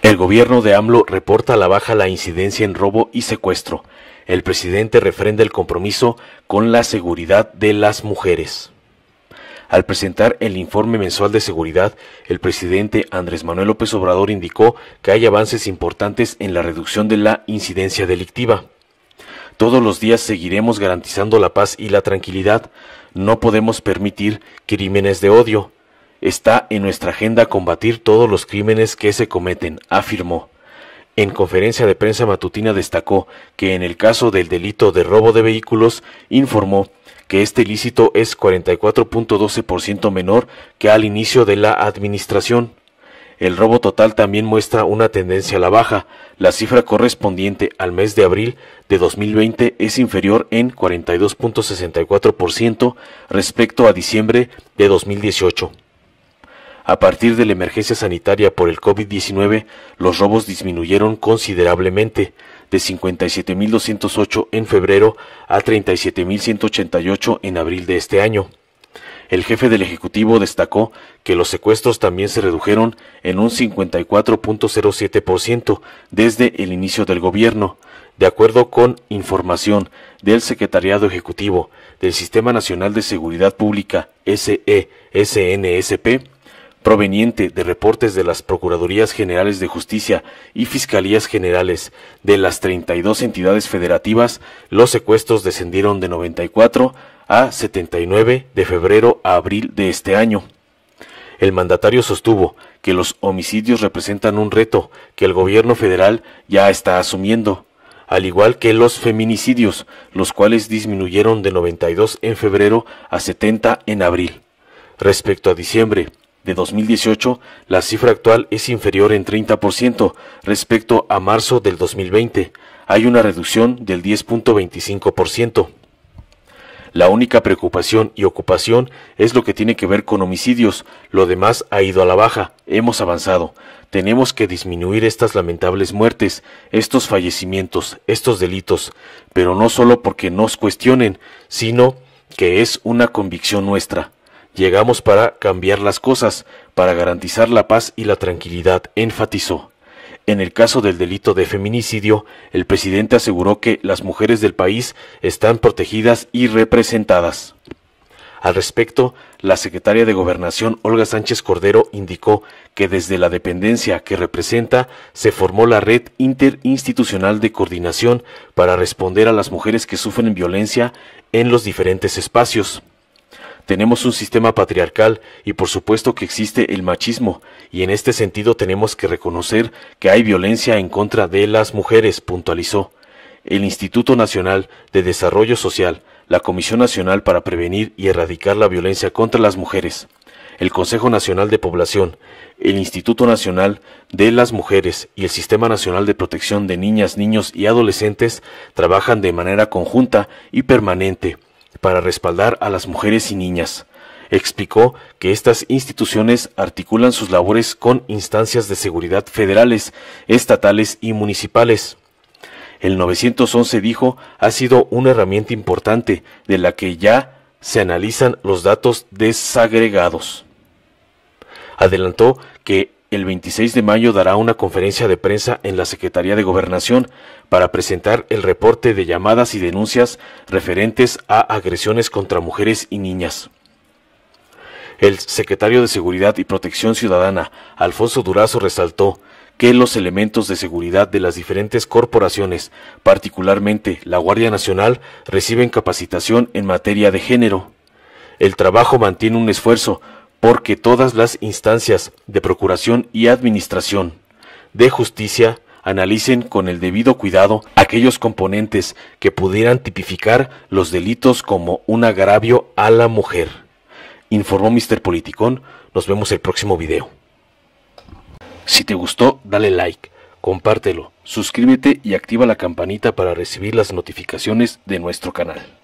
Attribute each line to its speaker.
Speaker 1: El gobierno de AMLO reporta a la baja la incidencia en robo y secuestro. El presidente refrenda el compromiso con la seguridad de las mujeres. Al presentar el informe mensual de seguridad, el presidente Andrés Manuel López Obrador indicó que hay avances importantes en la reducción de la incidencia delictiva. Todos los días seguiremos garantizando la paz y la tranquilidad. No podemos permitir crímenes de odio, Está en nuestra agenda combatir todos los crímenes que se cometen, afirmó. En conferencia de prensa matutina destacó que en el caso del delito de robo de vehículos, informó que este ilícito es 44.12% menor que al inicio de la administración. El robo total también muestra una tendencia a la baja. La cifra correspondiente al mes de abril de 2020 es inferior en 42.64% respecto a diciembre de 2018. A partir de la emergencia sanitaria por el COVID-19, los robos disminuyeron considerablemente, de 57.208 en febrero a 37.188 en abril de este año. El jefe del Ejecutivo destacó que los secuestros también se redujeron en un 54.07% desde el inicio del gobierno, de acuerdo con información del Secretariado Ejecutivo del Sistema Nacional de Seguridad Pública, SESNSP, proveniente de reportes de las Procuradurías Generales de Justicia y Fiscalías Generales de las 32 entidades federativas, los secuestros descendieron de 94 a 79 de febrero a abril de este año. El mandatario sostuvo que los homicidios representan un reto que el gobierno federal ya está asumiendo, al igual que los feminicidios, los cuales disminuyeron de 92 en febrero a 70 en abril. Respecto a diciembre, de 2018, la cifra actual es inferior en 30% respecto a marzo del 2020. Hay una reducción del 10.25%. La única preocupación y ocupación es lo que tiene que ver con homicidios. Lo demás ha ido a la baja. Hemos avanzado. Tenemos que disminuir estas lamentables muertes, estos fallecimientos, estos delitos, pero no solo porque nos cuestionen, sino que es una convicción nuestra. Llegamos para cambiar las cosas, para garantizar la paz y la tranquilidad, enfatizó. En el caso del delito de feminicidio, el presidente aseguró que las mujeres del país están protegidas y representadas. Al respecto, la secretaria de Gobernación Olga Sánchez Cordero indicó que desde la dependencia que representa se formó la red interinstitucional de coordinación para responder a las mujeres que sufren violencia en los diferentes espacios. Tenemos un sistema patriarcal y por supuesto que existe el machismo, y en este sentido tenemos que reconocer que hay violencia en contra de las mujeres, puntualizó. El Instituto Nacional de Desarrollo Social, la Comisión Nacional para Prevenir y Erradicar la Violencia contra las Mujeres, el Consejo Nacional de Población, el Instituto Nacional de las Mujeres y el Sistema Nacional de Protección de Niñas, Niños y Adolescentes trabajan de manera conjunta y permanente para respaldar a las mujeres y niñas. Explicó que estas instituciones articulan sus labores con instancias de seguridad federales, estatales y municipales. El 911 dijo ha sido una herramienta importante de la que ya se analizan los datos desagregados. Adelantó que el 26 de mayo dará una conferencia de prensa en la Secretaría de Gobernación para presentar el reporte de llamadas y denuncias referentes a agresiones contra mujeres y niñas. El secretario de Seguridad y Protección Ciudadana, Alfonso Durazo, resaltó que los elementos de seguridad de las diferentes corporaciones, particularmente la Guardia Nacional, reciben capacitación en materia de género. El trabajo mantiene un esfuerzo porque todas las instancias de procuración y administración de justicia analicen con el debido cuidado aquellos componentes que pudieran tipificar los delitos como un agravio a la mujer. Informó Mr. Politicón, nos vemos el próximo video. Si te gustó, dale like, compártelo, suscríbete y activa la campanita para recibir las notificaciones de nuestro canal.